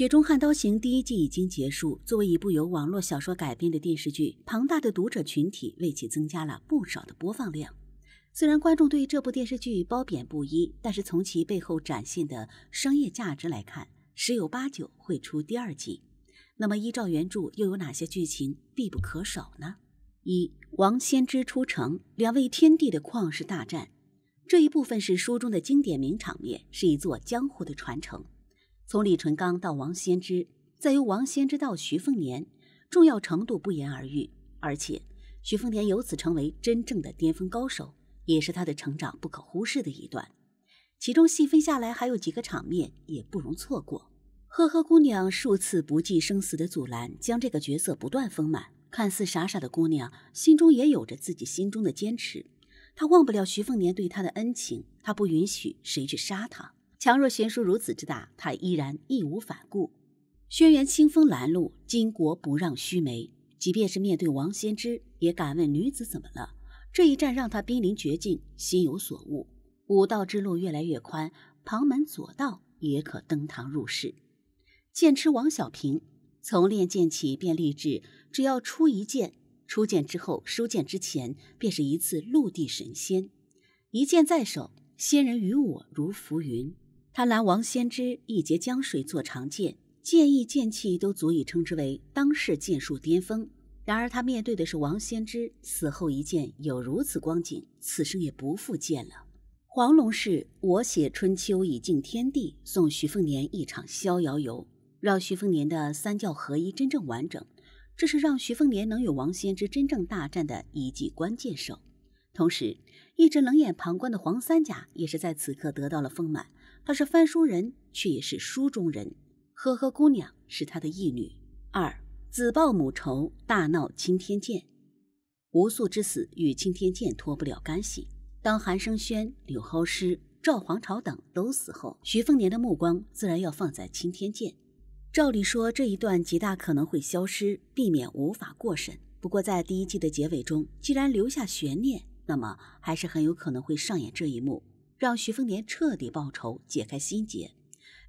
《雪中悍刀行》第一季已经结束。作为一部由网络小说改编的电视剧，庞大的读者群体为其增加了不少的播放量。虽然观众对这部电视剧褒贬不一，但是从其背后展现的商业价值来看，十有八九会出第二季。那么，依照原著，又有哪些剧情必不可少呢？一王仙芝出城，两位天帝的旷世大战，这一部分是书中的经典名场面，是一座江湖的传承。从李淳罡到王仙芝，再由王仙芝到徐凤年，重要程度不言而喻。而且，徐凤年由此成为真正的巅峰高手，也是他的成长不可忽视的一段。其中细分下来，还有几个场面也不容错过。呵呵，姑娘数次不计生死的阻拦，将这个角色不断丰满。看似傻傻的姑娘，心中也有着自己心中的坚持。她忘不了徐凤年对她的恩情，她不允许谁去杀她。强弱悬殊如此之大，他依然义无反顾。轩辕清风拦路，巾帼不让须眉。即便是面对王先知，也敢问女子怎么了？这一战让他濒临绝境，心有所悟。武道之路越来越宽，旁门左道也可登堂入室。剑痴王小平从练剑起便立志，只要出一剑，出剑之后收剑之前，便是一次陆地神仙。一剑在手，仙人与我如浮云。他拦王先知一截江水做长剑，剑意剑气都足以称之为当世剑术巅峰。然而他面对的是王先知死后一剑有如此光景，此生也不复见了。黄龙士，我写春秋以敬天地，送徐凤年一场逍遥游，让徐凤年的三教合一真正完整，这是让徐凤年能与王先知真正大战的一记关键手。同时，一直冷眼旁观的黄三甲也是在此刻得到了丰满。他是翻书人，却也是书中人。呵呵，姑娘是他的义女。二子报母仇，大闹青天剑。吴素之死与青天剑脱不了干系。当韩生轩、柳蒿师、赵皇朝等都死后，徐凤年的目光自然要放在青天剑。照理说，这一段极大可能会消失，避免无法过审。不过，在第一季的结尾中，既然留下悬念，那么还是很有可能会上演这一幕。让徐凤年彻底报仇，解开心结。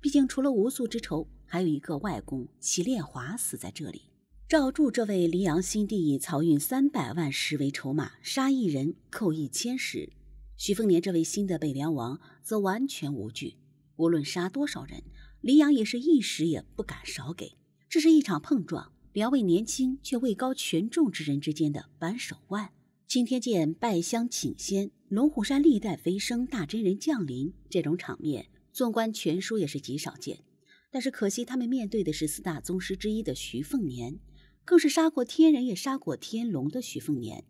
毕竟除了无素之仇，还有一个外公齐炼华死在这里。赵柱这位黎阳新帝，以漕运三百万石为筹码，杀一人扣一千石。徐凤年这位新的北凉王，则完全无惧，无论杀多少人，黎阳也是一石也不敢少给。这是一场碰撞，两位年轻却位高权重之人之间的扳手腕。青天剑拜相请仙。龙虎山历代飞升大真人降临这种场面，纵观全书也是极少见。但是可惜他们面对的是四大宗师之一的徐凤年，更是杀过天人也杀过天龙的徐凤年，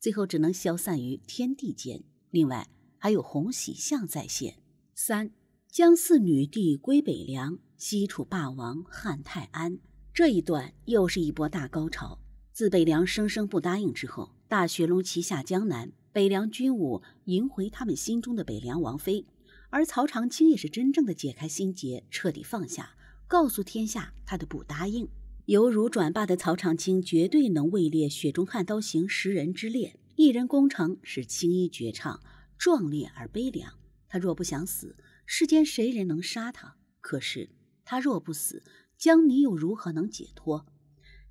最后只能消散于天地间。另外还有红喜相在线。三将四女帝归北凉，西楚霸王汉泰安这一段又是一波大高潮。自北凉生生不答应之后，大雪龙旗下江南。北凉军武迎回他们心中的北凉王妃，而曹长青也是真正的解开心结，彻底放下，告诉天下他的不答应。犹如转霸的曹长青，绝对能位列《雪中悍刀行》十人之列。一人攻城是青衣绝唱，壮烈而悲凉。他若不想死，世间谁人能杀他？可是他若不死，江离又如何能解脱？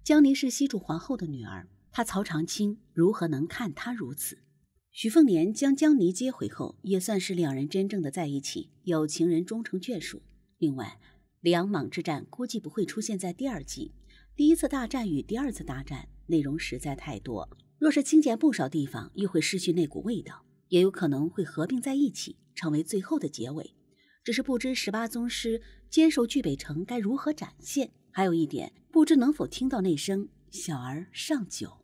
江离是西楚皇后的女儿，他曹长青如何能看他如此？徐凤年将江离接回后，也算是两人真正的在一起，有情人终成眷属。另外，两莽之战估计不会出现在第二季。第一次大战与第二次大战内容实在太多，若是精简不少地方，又会失去那股味道。也有可能会合并在一起，成为最后的结尾。只是不知十八宗师坚守聚北城该如何展现。还有一点，不知能否听到那声“小儿上酒”。